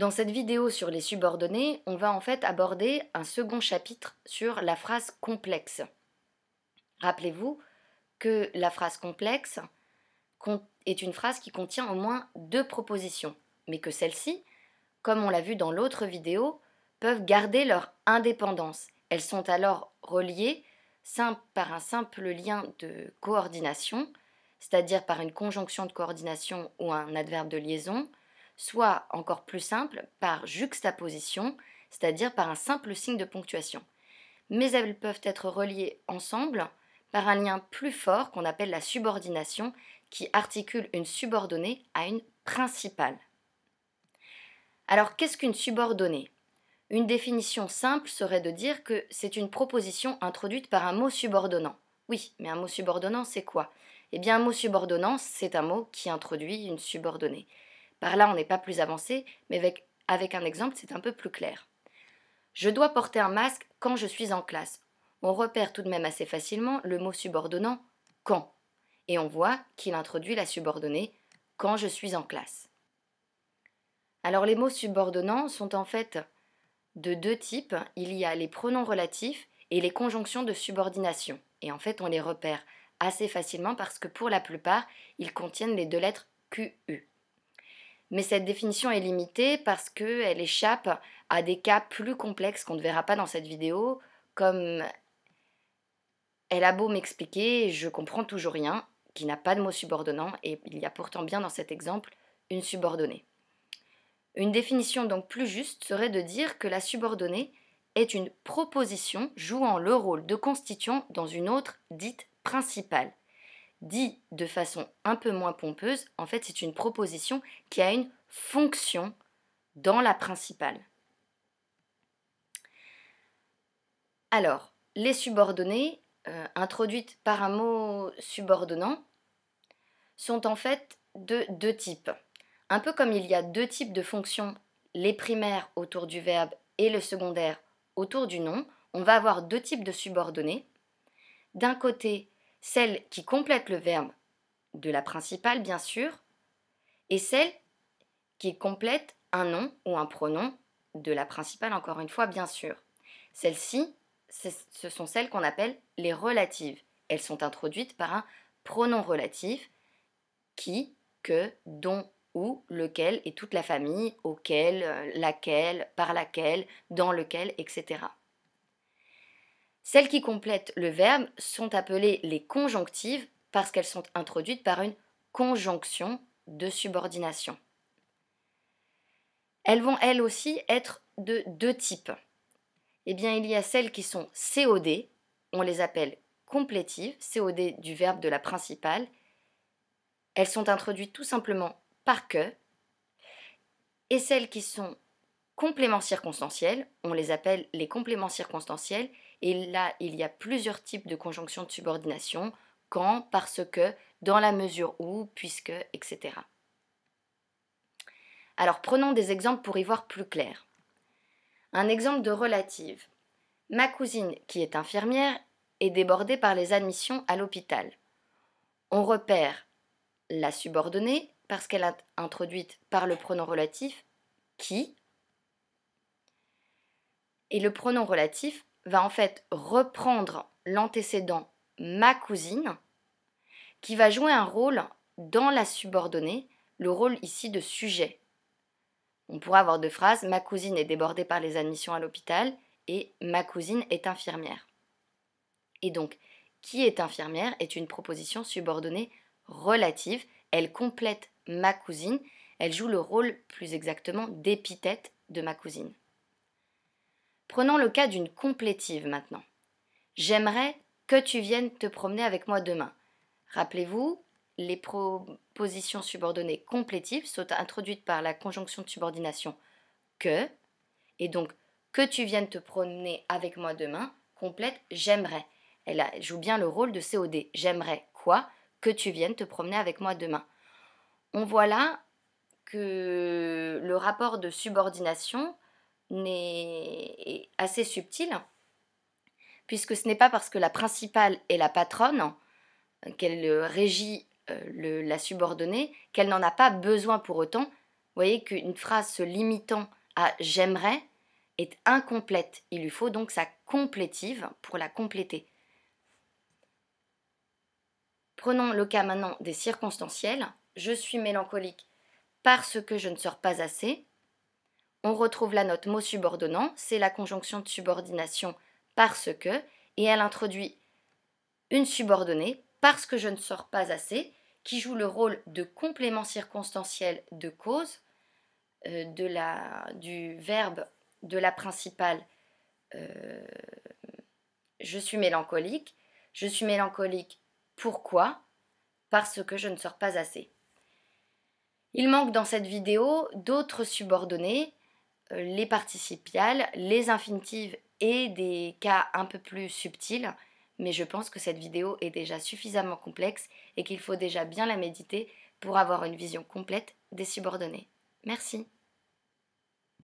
Dans cette vidéo sur les subordonnées, on va en fait aborder un second chapitre sur la phrase complexe. Rappelez-vous que la phrase complexe est une phrase qui contient au moins deux propositions, mais que celles-ci, comme on l'a vu dans l'autre vidéo, peuvent garder leur indépendance. Elles sont alors reliées par un simple lien de coordination, c'est-à-dire par une conjonction de coordination ou un adverbe de liaison, soit encore plus simple par juxtaposition, c'est-à-dire par un simple signe de ponctuation. Mais elles peuvent être reliées ensemble par un lien plus fort qu'on appelle la subordination, qui articule une subordonnée à une principale. Alors qu'est-ce qu'une subordonnée Une définition simple serait de dire que c'est une proposition introduite par un mot subordonnant. Oui, mais un mot subordonnant, c'est quoi Eh bien, un mot subordonnant, c'est un mot qui introduit une subordonnée. Par là, on n'est pas plus avancé, mais avec, un exemple, c'est un peu plus clair. Je dois porter un masque quand je suis en classe. On repère tout de même assez facilement le mot subordonnant quand, et on voit qu'il introduit la subordonnée quand je suis en classe. Alors les mots subordonnants sont en fait de deux types. Il y a les pronoms relatifs et les conjonctions de subordination. Et en fait, on les repère assez facilement parce que pour la plupart, ils contiennent les deux lettres QU. Mais cette définition est limitée parce qu'elle échappe à des cas plus complexes qu'on ne verra pas dans cette vidéo, comme elle a beau m'expliquer, je comprends toujours rien, qui n'a pas de mot subordonnant, et il y a pourtant bien dans cet exemple une subordonnée. Une définition donc plus juste serait de dire que la subordonnée est une proposition jouant le rôle de constituant dans une autre dite principale, dit de façon un peu moins pompeuse, en fait, c'est une proposition qui a une fonction dans la principale. Alors, les subordonnées, euh, introduites par un mot subordonnant, sont en fait de deux types. Un peu comme il y a deux types de fonctions, les primaires autour du verbe et le secondaire autour du nom, on va avoir deux types de subordonnées. D'un côté, celle qui complète le verbe de la principale, bien sûr, et celle qui complète un nom ou un pronom de la principale, encore une fois, bien sûr. Celles-ci, ce sont celles qu'on appelle les relatives. Elles sont introduites par un pronom relatif qui, que, dont, ou, lequel et toute la famille, auquel, euh, laquelle, par laquelle, dans lequel, etc. Celles qui complètent le verbe sont appelées les conjonctives parce qu'elles sont introduites par une conjonction de subordination. Elles vont elles aussi être de deux types. Eh bien, il y a celles qui sont COD, on les appelle complétives, COD du verbe de la principale. Elles sont introduites tout simplement par que. Et celles qui sont compléments circonstanciels, on les appelle les compléments circonstanciels, et là, il y a plusieurs types de conjonctions de subordination, quand, parce que, dans la mesure où, puisque, etc. Alors prenons des exemples pour y voir plus clair. Un exemple de relative. Ma cousine, qui est infirmière, est débordée par les admissions à l'hôpital. On repère la subordonnée parce qu'elle est introduite par le pronom relatif qui. Et le pronom relatif va en fait reprendre l'antécédent ma cousine, qui va jouer un rôle dans la subordonnée, le rôle ici de sujet. On pourra avoir deux phrases, ma cousine est débordée par les admissions à l'hôpital et ma cousine est infirmière. Et donc, qui est infirmière est une proposition subordonnée relative, elle complète ma cousine, elle joue le rôle plus exactement d'épithète de ma cousine. Prenons le cas d'une complétive maintenant. J'aimerais que tu viennes te promener avec moi demain. Rappelez-vous, les propositions subordonnées complétives sont introduites par la conjonction de subordination que, et donc que tu viennes te promener avec moi demain complète j'aimerais. Elle joue bien le rôle de COD. J'aimerais quoi Que tu viennes te promener avec moi demain. On voit là que le rapport de subordination n'est assez subtile puisque ce n'est pas parce que la principale est la patronne euh, qu'elle euh, régit euh, la subordonnée qu'elle n'en a pas besoin pour autant. Vous voyez qu'une phrase se limitant à j'aimerais est incomplète. Il lui faut donc sa complétive pour la compléter. Prenons le cas maintenant des circonstanciels. Je suis mélancolique parce que je ne sors pas assez on retrouve la note mot subordonnant, c'est la conjonction de subordination parce que, et elle introduit une subordonnée, parce que je ne sors pas assez, qui joue le rôle de complément circonstanciel de cause euh, de la, du verbe de la principale euh, je suis mélancolique. Je suis mélancolique pourquoi Parce que je ne sors pas assez. Il manque dans cette vidéo d'autres subordonnées euh, les participiales, les infinitives et des cas un peu plus subtils, mais je pense que cette vidéo est déjà suffisamment complexe et qu'il faut déjà bien la méditer pour avoir une vision complète des subordonnées. Merci.